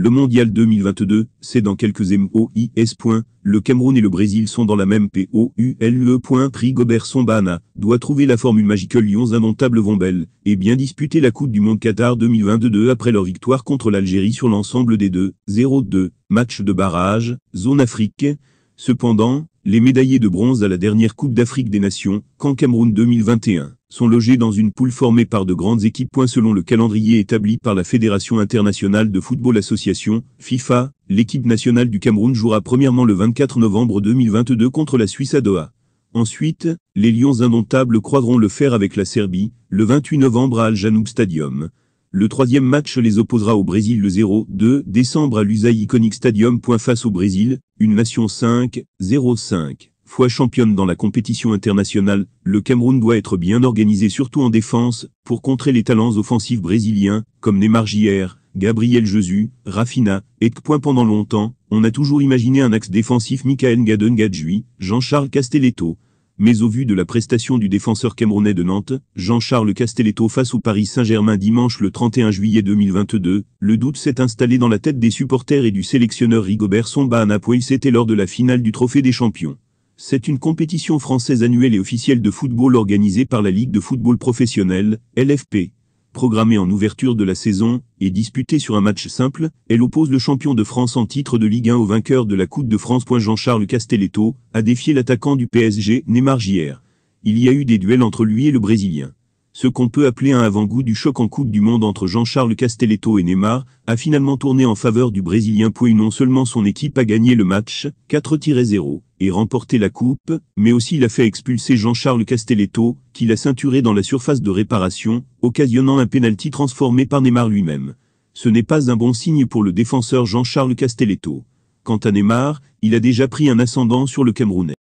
Le mondial 2022, c'est dans quelques MOIS. Le Cameroun et le Brésil sont dans la même POULE. Prix Gobert Sombana doit trouver la formule magique Lyons indomptable Vombelle et bien disputer la Coupe du Monde Qatar 2022 après leur victoire contre l'Algérie sur l'ensemble des deux. 0-2, match de barrage, zone Afrique. Cependant, les médaillés de bronze à la dernière Coupe d'Afrique des Nations, qu'en Cameroun 2021 sont logés dans une poule formée par de grandes équipes selon le calendrier établi par la Fédération internationale de football association, FIFA, l'équipe nationale du Cameroun jouera premièrement le 24 novembre 2022 contre la Suisse à Doha. Ensuite, les Lions indomptables croiseront le fer avec la Serbie, le 28 novembre à Al Janoub Stadium. Le troisième match les opposera au Brésil le 0-2 décembre à l'USAI Iconic Stadium. Face au Brésil, une nation 5-0-5. Fois championne dans la compétition internationale, le Cameroun doit être bien organisé surtout en défense, pour contrer les talents offensifs brésiliens, comme Neymar JR, Gabriel Jesus, Rafina, et point pendant longtemps, on a toujours imaginé un axe défensif Michael Ngaden Gadjui, Jean-Charles Castelletto. Mais au vu de la prestation du défenseur camerounais de Nantes, Jean-Charles Castelletto face au Paris Saint-Germain dimanche le 31 juillet 2022, le doute s'est installé dans la tête des supporters et du sélectionneur Rigobert Somba à c'était lors de la finale du Trophée des Champions. C'est une compétition française annuelle et officielle de football organisée par la Ligue de football professionnel, LFP. Programmée en ouverture de la saison et disputée sur un match simple, elle oppose le champion de France en titre de Ligue 1 au vainqueur de la Coupe de France. Jean-Charles Castelletto a défié l'attaquant du PSG, Neymar Jr. Il y a eu des duels entre lui et le Brésilien ce qu'on peut appeler un avant-goût du choc en Coupe du Monde entre Jean-Charles Castelletto et Neymar, a finalement tourné en faveur du Brésilien puis non seulement son équipe a gagné le match, 4-0, et remporté la Coupe, mais aussi il a fait expulser Jean-Charles Castelletto, qui l'a ceinturé dans la surface de réparation, occasionnant un pénalty transformé par Neymar lui-même. Ce n'est pas un bon signe pour le défenseur Jean-Charles Castelletto. Quant à Neymar, il a déjà pris un ascendant sur le Camerounais.